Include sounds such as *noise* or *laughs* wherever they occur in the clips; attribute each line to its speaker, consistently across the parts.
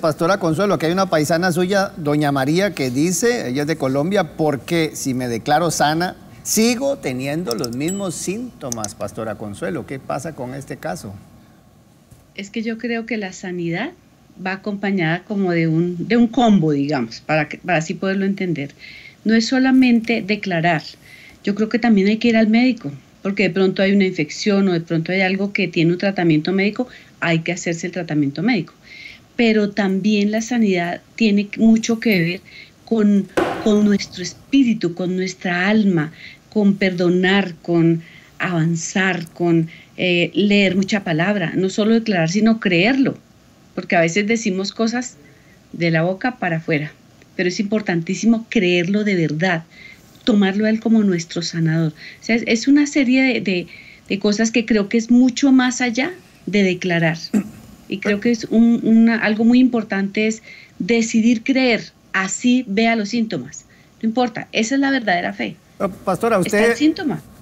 Speaker 1: Pastora Consuelo, que hay una paisana suya, doña María, que dice, ella es de Colombia, porque si me declaro sana, sigo teniendo los mismos síntomas, Pastora Consuelo. ¿Qué
Speaker 2: pasa con este caso? Es que yo creo que la sanidad va acompañada como de un, de un combo, digamos, para, que, para así poderlo entender. No es solamente declarar, yo creo que también hay que ir al médico, porque de pronto hay una infección o de pronto hay algo que tiene un tratamiento médico, hay que hacerse el tratamiento médico pero también la sanidad tiene mucho que ver con, nuestro espíritu, con nuestra alma, con perdonar, con avanzar, con eh, leer mucha palabra, no solo declarar, sino creerlo, porque a veces decimos cosas de la boca para afuera, pero es importantísimo creerlo de verdad, tomarlo a él como nuestro sanador. es, una serie de cosas que creo que es mucho más allá de declarar. Y creo que es un, algo muy importante es decidir creer, así vea los síntomas. No importa, esa es la verdadera fe.
Speaker 1: Pastora, usted,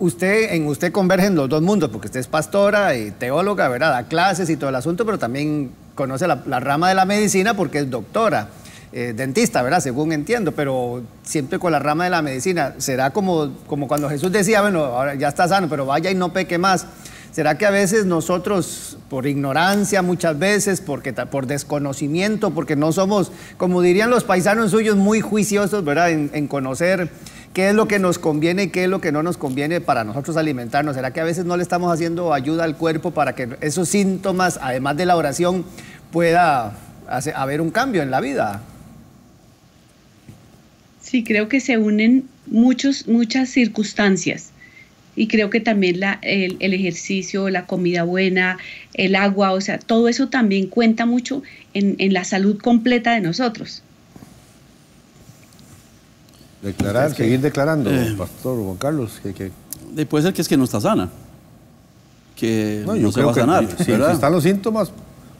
Speaker 1: usted en usted convergen los dos mundos, porque usted es pastora y teóloga, ¿verdad? Da clases y todo el asunto, pero también conoce la, rama de la medicina porque es doctora, eh, dentista, ¿verdad? Según entiendo, pero siempre con la rama de la medicina. Será como, como cuando Jesús decía, bueno, ahora ya está sano, pero vaya y no peque más. ¿Será que a veces nosotros, por ignorancia muchas veces, porque, por desconocimiento, porque no somos, como dirían los paisanos suyos, muy juiciosos, ¿verdad?, en, conocer qué es lo que nos conviene y qué es lo que no nos conviene para nosotros alimentarnos. ¿Será que a veces no le estamos haciendo ayuda al cuerpo para que esos síntomas, además de la oración, pueda haber un cambio en la vida?
Speaker 2: Sí, creo que se unen muchos, muchas circunstancias. Y creo que también la, el, ejercicio, la comida buena, el agua, o sea, todo eso también cuenta mucho en, la salud completa de nosotros.
Speaker 3: Declarar, seguir declarando, eh. Pastor Juan Carlos. Que, que, eh, Puede ser que es que no está sana, que no, yo se va a sanar. si están los síntomas,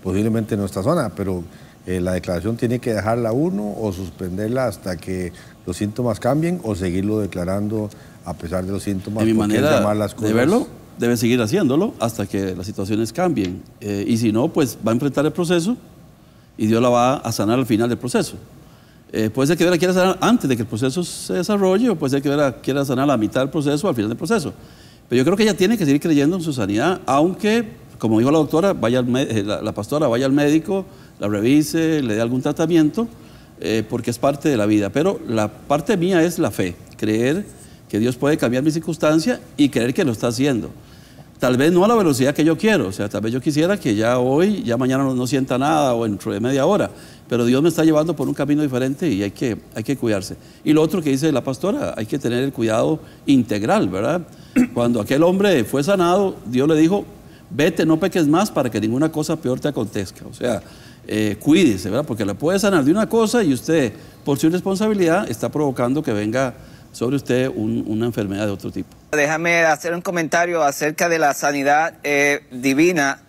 Speaker 3: posiblemente no está sana, pero eh, la declaración tiene que dejarla uno o suspenderla hasta que los síntomas cambien o seguirlo declarando a pesar de los síntomas. De mi manera las cosas. de verlo, debe seguir haciéndolo hasta que las situaciones cambien. Eh, y si no, pues va a enfrentar el proceso y Dios la va a sanar al final del proceso. Eh, puede ser que Dios la quiera sanar antes de que el proceso se desarrolle o puede ser que Dios la quiera sanar a la mitad del proceso al final del proceso. Pero yo creo que ella tiene que seguir creyendo en su sanidad, aunque, como dijo la doctora, vaya la pastora, vaya al médico, la revise, le dé algún tratamiento, eh, porque es parte de la vida. Pero la parte mía es la fe, creer que Dios puede cambiar mi circunstancia y creer que lo está haciendo. Tal vez no a la velocidad que yo quiero, o sea, tal vez yo quisiera que ya hoy, ya mañana no, sienta nada o dentro de media hora, pero Dios me está llevando por un camino diferente y hay que, hay que cuidarse. Y lo otro que dice la pastora, hay que tener el cuidado integral, ¿verdad? Cuando aquel hombre fue sanado, Dios le dijo, vete, no peques más para que ninguna cosa peor te acontezca. O sea, eh, cuídese, ¿verdad? Porque la puede sanar de una cosa y usted, por su responsabilidad está provocando que venga sobre usted una enfermedad de otro tipo.
Speaker 4: Déjame hacer un comentario acerca de la sanidad eh, divina.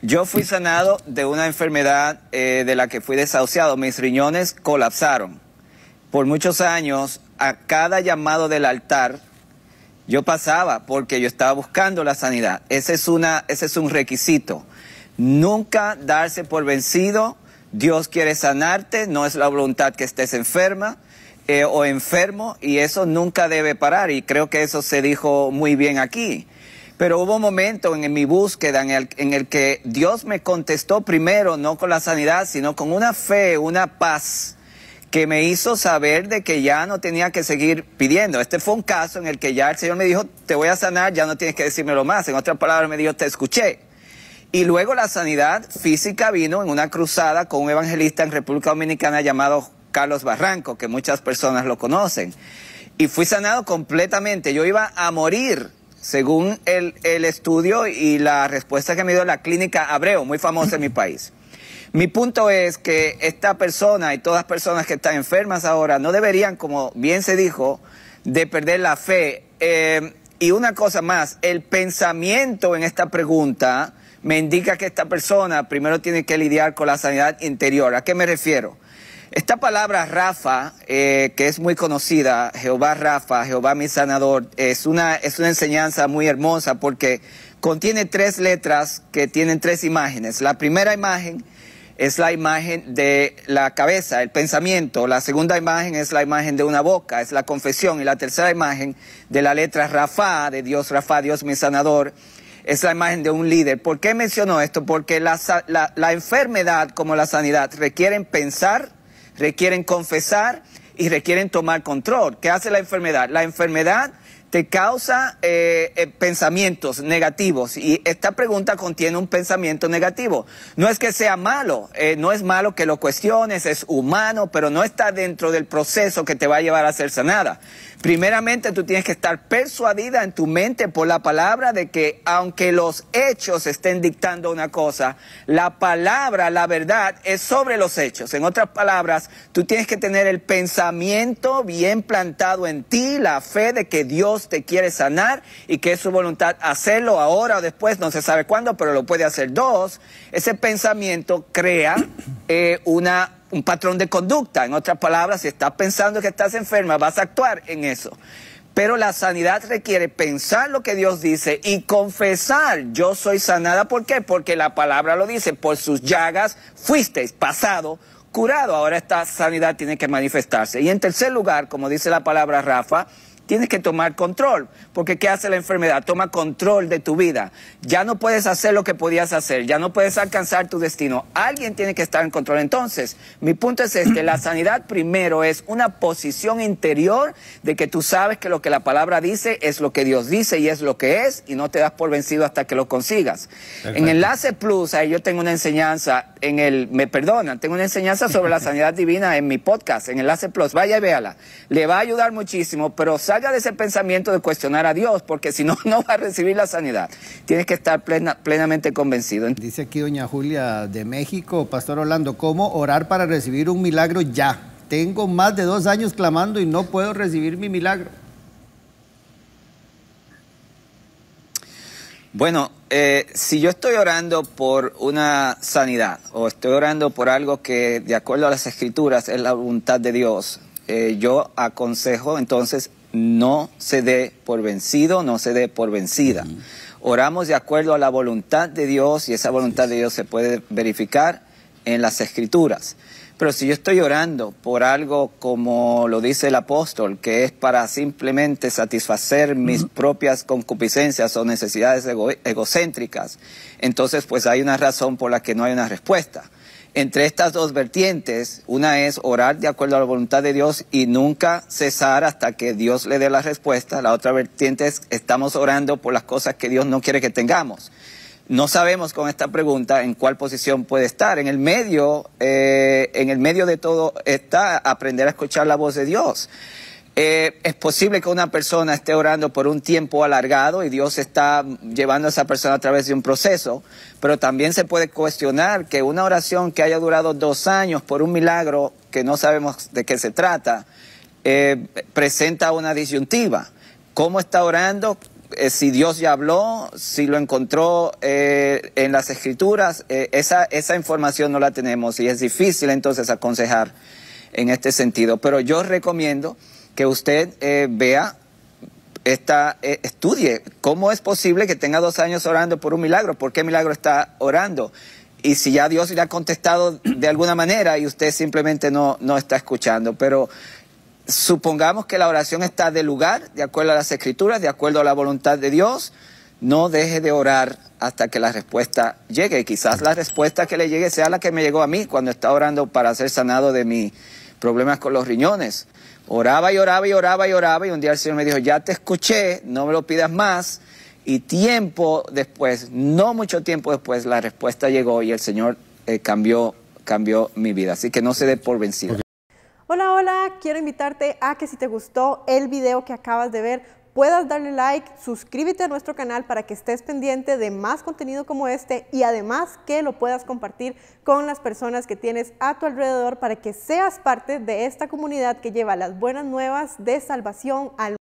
Speaker 4: Yo fui sanado de una enfermedad eh, de la que fui desahuciado. Mis riñones colapsaron. Por muchos años, a cada llamado del altar, yo pasaba porque yo estaba buscando la sanidad. Ese es, una, ese es un requisito. Nunca darse por vencido. Dios quiere sanarte, no es la voluntad que estés enferma eh, o enfermo y eso nunca debe parar y creo que eso se dijo muy bien aquí. Pero hubo un momento en, mi búsqueda en el, en el que Dios me contestó primero, no con la sanidad, sino con una fe, una paz que me hizo saber de que ya no tenía que seguir pidiendo. Este fue un caso en el que ya el Señor me dijo, te voy a sanar, ya no tienes que decírmelo más. En otras palabras, me dijo, te escuché. Y luego la sanidad física vino en una cruzada con un evangelista en República Dominicana llamado Carlos Barranco, que muchas personas lo conocen. Y fui sanado completamente. Yo iba a morir, según el, estudio y la respuesta que me dio la clínica Abreu, muy famosa en mi país. Mi punto es que esta persona y todas las personas que están enfermas ahora no deberían, como bien se dijo, de perder la fe. Eh, y una cosa más, el pensamiento en esta pregunta me indica que esta persona primero tiene que lidiar con la sanidad interior. ¿A qué me refiero? Esta palabra Rafa, eh, que es muy conocida, Jehová Rafa, Jehová mi sanador, es una, es una enseñanza muy hermosa porque contiene tres letras que tienen tres imágenes. La primera imagen es la imagen de la cabeza, el pensamiento. La segunda imagen es la imagen de una boca, es la confesión. Y la tercera imagen de la letra Rafa, de Dios Rafa, Dios mi sanador, es la imagen de un líder. ¿Por qué mencionó esto? Porque la, la, la enfermedad como la sanidad requieren pensar, requieren confesar y requieren tomar control. ¿Qué hace la enfermedad? La enfermedad te causa eh, eh, pensamientos negativos y esta pregunta contiene un pensamiento negativo. No es que sea malo, eh, no es malo que lo cuestiones, es humano, pero no está dentro del proceso que te va a llevar a ser sanada. Primeramente tú tienes que estar persuadida en tu mente por la palabra de que aunque los hechos estén dictando una cosa, la palabra, la verdad es sobre los hechos. En otras palabras, tú tienes que tener el pensamiento bien plantado en ti, la fe de que Dios te quiere sanar y que es su voluntad hacerlo ahora o después, no se sabe cuándo, pero lo puede hacer. Dos, ese pensamiento crea eh, una un patrón de conducta. En otras palabras, si estás pensando que estás enferma, vas a actuar en eso. Pero la sanidad requiere pensar lo que Dios dice y confesar, yo soy sanada. ¿Por qué? Porque la palabra lo dice, por sus llagas fuisteis pasado curado. Ahora esta sanidad tiene que manifestarse. Y en tercer lugar, como dice la palabra Rafa, tienes que tomar control, porque ¿qué hace la enfermedad? Toma control de tu vida. Ya no puedes hacer lo que podías hacer, ya no puedes alcanzar tu destino. Alguien tiene que estar en control. Entonces, mi punto es este, la sanidad primero es una posición interior de que tú sabes que lo que la palabra dice es lo que Dios dice y es lo que es y no te das por vencido hasta que lo consigas. En Enlace Plus, ahí yo tengo una enseñanza en el, me perdonan, tengo una enseñanza sobre la sanidad divina en mi podcast, en Enlace Plus, vaya y véala. Le va a ayudar muchísimo, pero sal de ese pensamiento de cuestionar a Dios, porque si no, *laughs* no va a recibir la sanidad. Tienes que estar plenamente convencido.
Speaker 1: Dice aquí doña Julia de México, Pastor Orlando, ¿cómo orar para recibir un milagro ya? Tengo más de dos años clamando y no puedo recibir mi milagro.
Speaker 4: Bueno, eh, si yo estoy orando por una sanidad o estoy orando por algo que de acuerdo a las escrituras es la voluntad de Dios, eh, yo aconsejo entonces no se dé por vencido, no se dé por vencida. Oramos de acuerdo a la voluntad de Dios y esa voluntad de Dios se puede verificar en las escrituras. Pero si yo estoy orando por algo como lo dice el apóstol, que es para simplemente satisfacer mis propias concupiscencias o necesidades egocéntricas, entonces pues hay una razón por la que no hay una respuesta entre estas dos vertientes, una es orar de acuerdo a la voluntad de Dios y nunca cesar hasta que Dios le dé la respuesta. La otra vertiente es estamos orando por las cosas que Dios no quiere que tengamos. No sabemos con esta pregunta en cuál posición puede estar. En el medio, eh, en el medio de todo está aprender a escuchar la voz de Dios. Eh, es posible que una persona esté orando por un tiempo alargado y Dios está llevando a esa persona a través de un proceso, pero también se puede cuestionar que una oración que haya durado dos años por un milagro que no sabemos de qué se trata, eh, presenta una disyuntiva. ¿Cómo está orando? Eh, si Dios ya habló, si lo encontró en las escrituras, esa, esa información no la tenemos y es difícil entonces aconsejar en este sentido. Pero yo recomiendo que usted eh, vea esta, eh, estudie cómo es posible que tenga dos años orando por un milagro, por qué milagro está orando. Y si ya Dios le ha contestado de alguna manera y usted simplemente no, no está escuchando. Pero supongamos que la oración está de lugar, de acuerdo a las escrituras, de acuerdo a la voluntad de Dios. No deje de orar hasta que la respuesta llegue. Quizás la respuesta que le llegue sea la que me llegó a mí cuando está orando para ser sanado de mi problemas con los riñones. Oraba y oraba y oraba y oraba y un día el Señor me dijo, ya te escuché, no me lo pidas más. Y tiempo después, no mucho tiempo después, la respuesta llegó y el Señor eh, cambió, cambió mi vida. Así que no se dé por vencido.
Speaker 2: Hola, hola, quiero invitarte a que si te gustó el video que acabas de ver, puedas darle like, suscríbete a nuestro canal para que estés pendiente de más contenido como este y además que lo puedas compartir con las personas que tienes a tu alrededor para que seas parte de esta comunidad que lleva las buenas nuevas de salvación al